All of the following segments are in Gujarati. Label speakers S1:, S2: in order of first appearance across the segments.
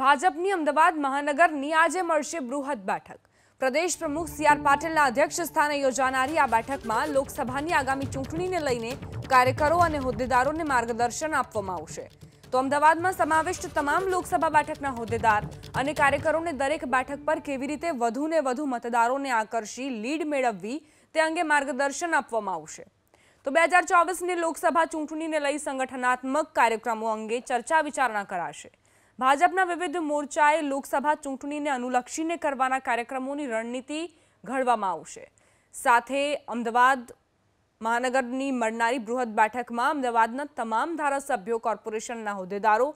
S1: ભાજપની અમદાવાદ મહાનગરની આજે મળશે બૃહદ બેઠક પ્રદેશ પ્રમુખ સી આર પાટીલના સ્થાને યોજાનારી આ બેઠકમાં લોકસભાની આગામી ચૂંટણીને લઈને કાર્યકરો અને હોદ્દેદારોને માર્ગદર્શન આપવામાં આવશે તો અમદાવાદમાં સમાવિષ્ટ તમામ લોકસભા બેઠકના હોદ્દેદાર અને કાર્યકરોને દરેક બેઠક પર કેવી રીતે વધુને વધુ મતદારોને આકર્ષી લીડ મેળવવી તે અંગે માર્ગદર્શન આપવામાં આવશે તો બે હજાર ચોવીસની લોકસભા ચૂંટણીને લઈ સંગઠનાત્મક કાર્યક્રમો અંગે ચર્ચા વિચારણા કરાશે ભાજપના વિવિધ મોરચાએ લોકસભા ચૂંટણીને અનુલક્ષીને કરવાના કાર્યક્રમોની રણનીતિ ઘડવામાં આવશે સાથે અમદાવાદ મહાનગરની મળનારી બૃહદ બેઠકમાં અમદાવાદના તમામ ધારાસભ્યો કોર્પોરેશનના હોદ્દેદારો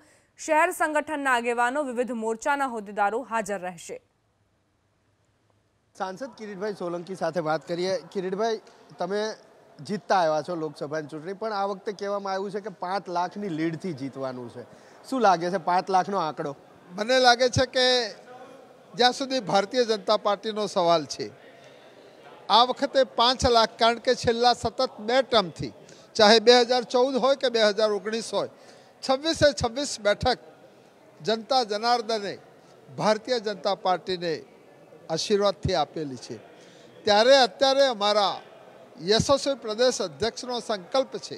S1: શહેર સંગઠનના આગેવાનો વિવિધ મોરચાના હોદ્દેદારો હાજર રહેશે સાંસદ
S2: કિરીટભાઈ સોલંકી સાથે વાત કરીએ કિરીટભાઈ તમે જીતતા આવ્યા છો લોકસભાની ચૂંટણી પણ આ વખતે કહેવામાં આવ્યું છે કે પાંચ લાખની લીડથી જીતવાનું છે શું લાગે છે પાંચ લાખનો આંકડો
S3: મને લાગે છે કે જ્યાં સુધી ભારતીય જનતા પાર્ટીનો સવાલ છે આ વખતે પાંચ લાખ કારણ કે છેલ્લા સતત બે ટર્મથી ચાહે બે હજાર ચૌદ હોય કે બે હજાર ઓગણીસ હોય છવ્વીસે છવ્વીસ બેઠક જનતા જનાર્દને ભારતીય જનતા પાર્ટીને આશીર્વાદથી આપેલી છે ત્યારે અત્યારે અમારા યશસ્વી પ્રદેશ અધ્યક્ષનો સંકલ્પ છે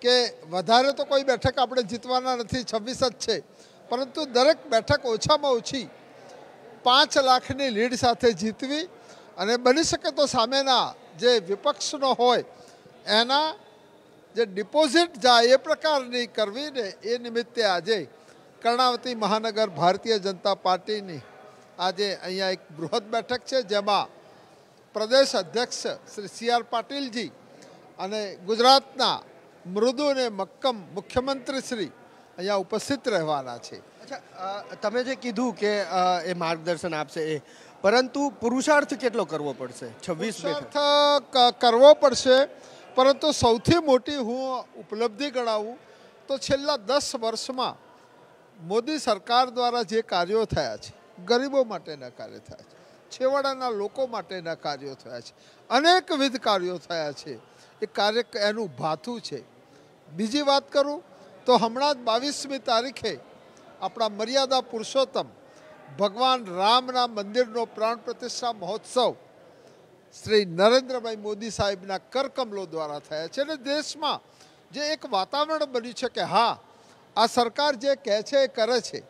S3: કે વધારે તો કોઈ બેઠક આપણે જીતવાના નથી 26 જ છે પરંતુ દરેક બેઠક ઓછામાં ઓછી 5 લાખ ની લીડ સાથે જીતવી અને બની શકે તો સામેના જે વિપક્ષનો હોય એના જે ડિપોઝિટ જાય એ પ્રકારની કરવી ને એ નિમિત્તે આજે કર્ણાવતી મહાનગર ભારતીય જનતા પાર્ટીની આજે અહીંયા એક બૃહદ બેઠક છે જેમાં પ્રદેશ અધ્યક્ષ શ્રી સી આર પટેલજી અને ગુજરાતના મૃદુને મક્કમ મુખ્યમંત્રી શ્રી અહીંયા ઉપસ્થિત રહેવાલા છે
S2: اچھا તમે જે કીધું કે એ માર્ગદર્શન આપશે પરંતુ પુરુષાર્થ કેટલો કરવો પડશે
S3: 26 કરવો પડશે પરંતુ સૌથી મોટી હું ઉપલબ્ધિ ગણાવું તો છેલ્લા 10 વર્ષમાં મોદી સરકાર દ્વારા જે કાર્યો થયા છે ગરીબો માટેના કાર્યો થયા છે છેવાડાના લોકો માટેના કાર્યો થયા છે અનેકવિધ કાર્યો થયા છે એ કાર્ય એનું ભાથું છે બીજી વાત કરું તો હમણાં જ બાવીસમી તારીખે આપણા મર્યાદા પુરુષોત્તમ ભગવાન રામના મંદિરનો પ્રાણ પ્રતિષ્ઠા મહોત્સવ શ્રી નરેન્દ્રભાઈ મોદી સાહેબના કરકમલો દ્વારા થયા છે અને દેશમાં જે એક વાતાવરણ બન્યું છે કે હા આ સરકાર જે કહે છે એ કરે છે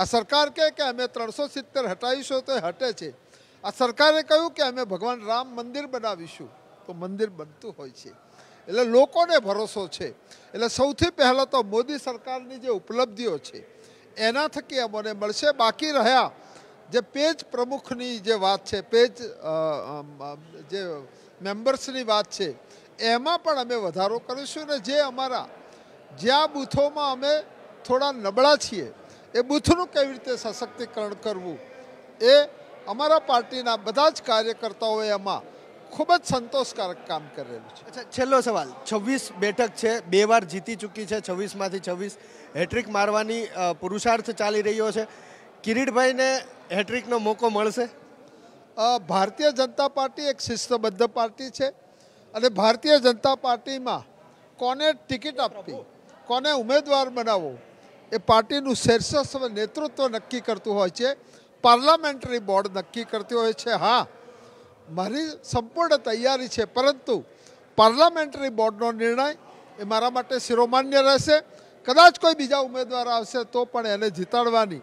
S3: આ સરકાર કહે કે અમે ત્રણસો સિત્તેર હટાવીશું તો એ હટે છે આ સરકારે કહ્યું કે અમે ભગવાન રામ મંદિર બનાવીશું તો મંદિર બનતું હોય છે એટલે લોકોને ભરોસો છે એટલે સૌથી પહેલાં તો મોદી સરકારની જે ઉપલબ્ધિઓ છે એના થકી અમને મળશે બાકી રહ્યા જે પેજ પ્રમુખની જે વાત છે પેજ જે મેમ્બર્સની વાત છે એમાં પણ અમે વધારો કરીશું અને જે અમારા જ્યાં બૂથોમાં અમે થોડા નબળા છીએ એ બૂથનું કેવી રીતે સશક્તિકરણ કરવું એ અમારા પાર્ટીના બધા જ કાર્યકર્તાઓએ એમાં ખૂબ જ સંતોષકારક કામ કરેલું છે અચ્છા છેલ્લો સવાલ છવ્વીસ બેઠક
S2: છે બે વાર જીતી ચૂકી છે છવ્વીસમાંથી છવ્વીસ હેટ્રિક મારવાની પુરુષાર્થ ચાલી રહ્યો
S3: છે કિરીટભાઈને હેટ્રિકનો મોકો મળશે ભારતીય જનતા પાર્ટી એક શિસ્તબદ્ધ પાર્ટી છે અને ભારતીય જનતા પાર્ટીમાં કોને ટિકિટ આપવી કોને ઉમેદવાર બનાવવો એ પાર્ટીનું શીર્ષસ્વ નેતૃત્વ નક્કી કરતું હોય છે પાર્લામેન્ટરી બોર્ડ નક્કી કરતું હોય છે હા મારી સંપૂર્ણ તૈયારી છે પરંતુ પાર્લામેન્ટરી બોર્ડનો નિર્ણય એ મારા માટે શિરોમાન્ય રહેશે કદાચ કોઈ બીજા ઉમેદવાર આવશે તો પણ એને જીતાડવાની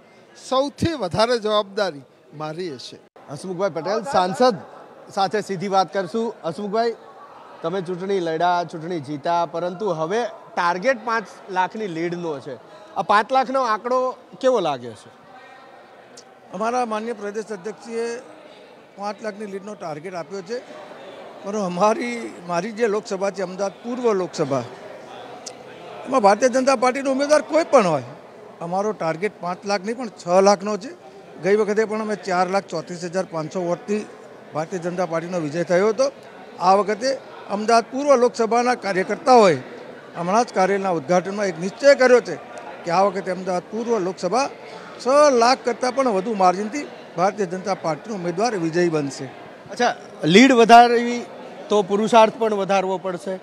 S3: સૌથી વધારે જવાબદારી મારી હશે હસમુખભાઈ પટેલ સાંસદ
S2: સાથે સીધી વાત કરશું હસમુખભાઈ તમે ચૂંટણી લડ્યા ચૂંટણી જીતા પરંતુ હવે ટાર્ગેટ પાંચ લાખની લીડનો છે આ પાંચ લાખનો આંકડો કેવો લાગે છે અમારા માન્ય પ્રદેશ અધ્યક્ષીએ પાંચ લાખની લીડનો ટાર્ગેટ
S4: આપ્યો છે પણ અમારી મારી જે લોકસભા છે અમદાવાદ પૂર્વ લોકસભા એમાં ભારતીય જનતા પાર્ટીનો ઉમેદવાર કોઈ પણ હોય અમારો ટાર્ગેટ પાંચ લાખ નહીં પણ છ લાખનો છે ગઈ વખતે પણ અમે ચાર લાખ ચોત્રીસ હજાર પાંચસો વોટથી ભારતીય જનતા પાર્ટીનો વિજય થયો હતો આ વખતે અમદાવાદ પૂર્વ લોકસભાના કાર્યકર્તાઓએ હમણાં જ કાર્યાલયના ઉદ્ઘાટનમાં એક નિશ્ચય કર્યો છે કે આ વખતે અમદાવાદ પૂર્વ લોકસભા છ લાખ કરતાં પણ વધુ માર્જિનથી ભારતીય જનતા પાર્ટીનો ઉમેદવાર વિજયી બનશે અચ્છા
S2: લીડ વધારવી તો પુરુષાર્થ પણ વધારવો પડશે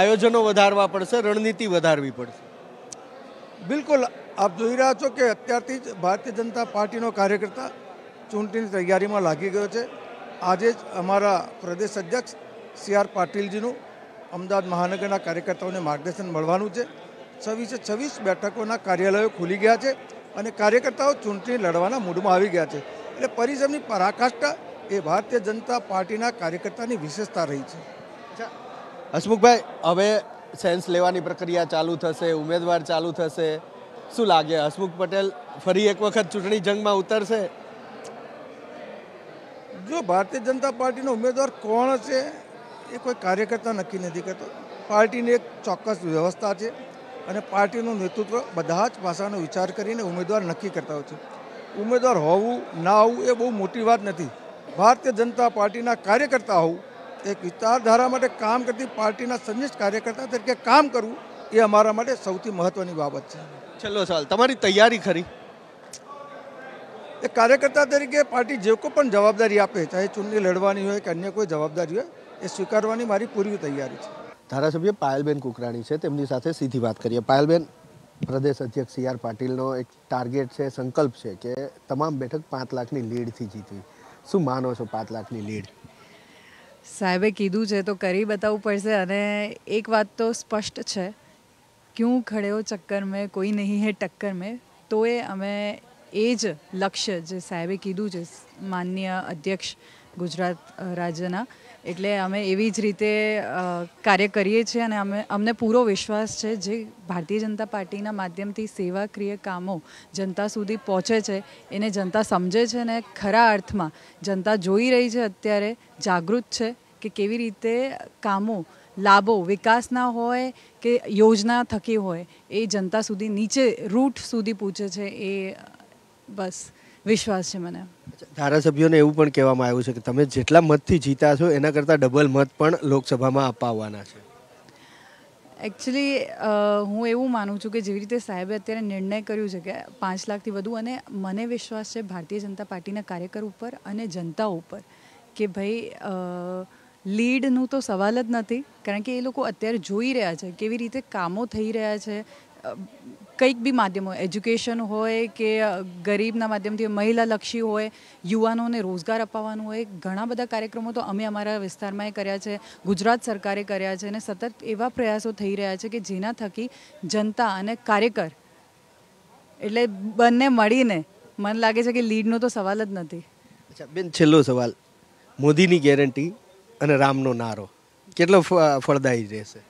S2: આયોજનો વધારવા પડશે રણનીતિ વધારવી પડશે બિલકુલ આપ જોઈ રહ્યા છો
S4: કે અત્યારથી જ ભારતીય જનતા પાર્ટીનો કાર્યકર્તા ચૂંટણીની તૈયારીમાં લાગી ગયો છે આજે જ અમારા પ્રદેશ અધ્યક્ષ સી આર પાટીલજીનું અમદાવાદ મહાનગરના કાર્યકર્તાઓને માર્ગદર્શન મળવાનું છે છવ્વીસે છવ્વીસ બેઠકોના કાર્યાલયો ખુલી ગયા છે અને કાર્યકર્તાઓ ચૂંટણી લડવાના મૂડમાં આવી ગયા છે એટલે પરિશ્રમની પરાકાષ્ઠા એ ભારતીય જનતા
S2: પાર્ટીના કાર્યકર્તાની વિશેષતા રહી છે હસમુખભાઈ હવે સેન્સ લેવાની પ્રક્રિયા ચાલુ થશે ઉમેદવાર ચાલુ થશે શું લાગે હસમુખ પટેલ ફરી એક વખત ચૂંટણી જંગમાં ઉતરશે જો ભારતીય જનતા પાર્ટીનો
S4: ઉમેદવાર કોણ છે એ કોઈ કાર્યકર્તા નક્કી નથી કરતો પાર્ટીની એક ચોક્કસ વ્યવસ્થા છે અને પાર્ટીનું નેતૃત્વ બધા જ પાસાનો વિચાર કરીને ઉમેદવાર નક્કી કરતા હોય છે ઉમેદવાર હોવું ના હોવું એ બહુ મોટી વાત નથી ભારતીય જનતા પાર્ટીના કાર્યકર્તા હોવું એક વિચારધારા માટે કામ કરતી પાર્ટીના સંનિષ્ઠ કાર્યકર્તા તરીકે કામ કરવું એ અમારા માટે સૌથી મહત્ત્વની બાબત છે
S2: છેલ્લો સવાલ તમારી તૈયારી ખરી
S4: એ કાર્યકર્તા તરીકે પાર્ટી જે કોઈ પણ જવાબદારી આપે ચાહે ચૂંટણી લડવાની હોય કે અન્ય કોઈ જવાબદારી હોય એ સ્વીકારવાની મારી પૂરી તૈયારી છે
S2: ધારાસભ્ય પાયલબેન કુકરાણી છે તેમની સાથે સીધી વાત કરીએ પાયલબેન પ્રદેશ અધ્યક્ષ સી આર પાટીલનો એક ટાર્ગેટ છે સંકલ્પ છે કે તમામ બેઠક પાંચ લાખની લીડથી જીતવી શું માનો છો પાંચ લાખની લીડ
S1: સાહેબે કીધું છે તો કરી બતાવવું પડશે અને એક વાત તો સ્પષ્ટ છે ક્યું ખડ્યો ચક્કર મેં કોઈ નહીં હે ટક્કર મેં તો એ અમે એ જ લક્ષ્ય જે સાહેબે કીધું છે માન્ય અધ્યક્ષ ગુજરાત રાજ્યના એટલે અમે એવી જ રીતે કાર્ય કરીએ છીએ અને અમે અમને પૂરો વિશ્વાસ છે જે ભારતીય જનતા પાર્ટીના માધ્યમથી સેવાક્રિય કામો જનતા સુધી પહોંચે છે એને જનતા સમજે છે અને ખરા અર્થમાં જનતા જોઈ રહી છે અત્યારે જાગૃત છે કે કેવી રીતે કામો લાભો વિકાસના હોય કે યોજના થકી હોય એ જનતા સુધી નીચે રૂટ સુધી પૂછે છે એ બસ વિશ્વાસ છે મને
S2: ધારાસભ્યોને એવું પણ કહેવામાં આવ્યું છે કે તમે જેટલા મતથી જીતા છો એના કરતાં ડબલ મત પણ લોકસભામાં અપાવવાના છે
S1: એકચ્યુઅલી હું એવું માનું છું કે જેવી રીતે સાહેબે અત્યારે નિર્ણય કર્યો છે કે પાંચ લાખથી વધુ અને મને વિશ્વાસ છે ભારતીય જનતા પાર્ટીના કાર્યકર ઉપર અને જનતા ઉપર કે ભાઈ લીડનું તો સવાલ જ નથી કારણ કે એ લોકો અત્યારે જોઈ રહ્યા છે કેવી રીતે કામો થઈ રહ્યા છે કંઈક બી માધ્યમ હોય એજ્યુકેશન હોય કે ગરીબના માધ્યમથી મહિલાલક્ષી હોય યુવાનોને રોજગાર અપાવવાનું હોય ઘણા બધા કાર્યક્રમો તો અમે અમારા વિસ્તારમાં કર્યા છે ગુજરાત સરકારે કર્યા છે અને સતત એવા પ્રયાસો થઈ રહ્યા છે કે જેના થકી જનતા અને કાર્યકર એટલે બંને મળીને મને લાગે છે કે લીડનો તો સવાલ જ નથી અચ્છા બેન
S2: છેલ્લો સવાલ મોદીની ગેરંટી અને રામનો નારો કેટલો ફળદાયી રહેશે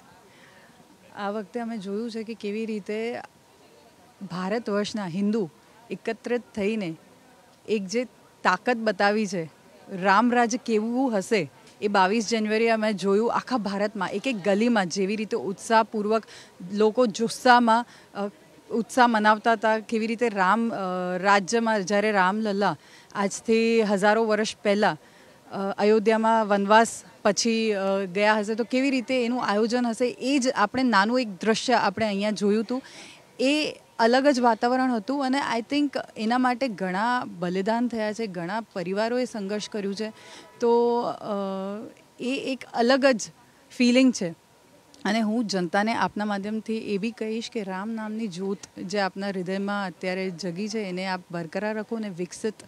S1: આ વખતે અમે જોયું છે કે કેવી રીતે ભારત વર્ષના હિન્દુ એકત્રિત થઈને એક જે તાકાત બતાવી છે રામરાજ કેવું હશે એ બાવીસ જાન્યુઆરીએ મેં જોયું આખા ભારતમાં એક એક ગલીમાં જેવી રીતે ઉત્સાહપૂર્વક લોકો જુસ્સામાં ઉત્સાહ મનાવતા હતા કેવી રીતે રામ રાજ્યમાં જ્યારે રામલલ્લા આજથી હજારો વર્ષ પહેલાં અયોધ્યામાં વનવાસ પછી ગયા હશે તો કેવી રીતે એનું આયોજન હશે એ જ આપણે નાનું એક દ્રશ્ય આપણે અહીંયા જોયું હતું એ અલગ જ વાતાવરણ હતું અને આઈ થિંક એના માટે ઘણા બલિદાન થયા છે ઘણા પરિવારોએ સંઘર્ષ કર્યું છે તો એ એક અલગ જ ફિલિંગ છે અને હું જનતાને આપના માધ્યમથી એ બી કહીશ કે રામ નામની જ્યોત જે આપના હૃદયમાં અત્યારે જગી છે એને આપ બરકરાર રાખો અને વિકસિત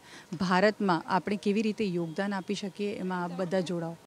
S1: ભારતમાં આપણે કેવી રીતે યોગદાન આપી શકીએ એમાં આપ બધા જોડાઓ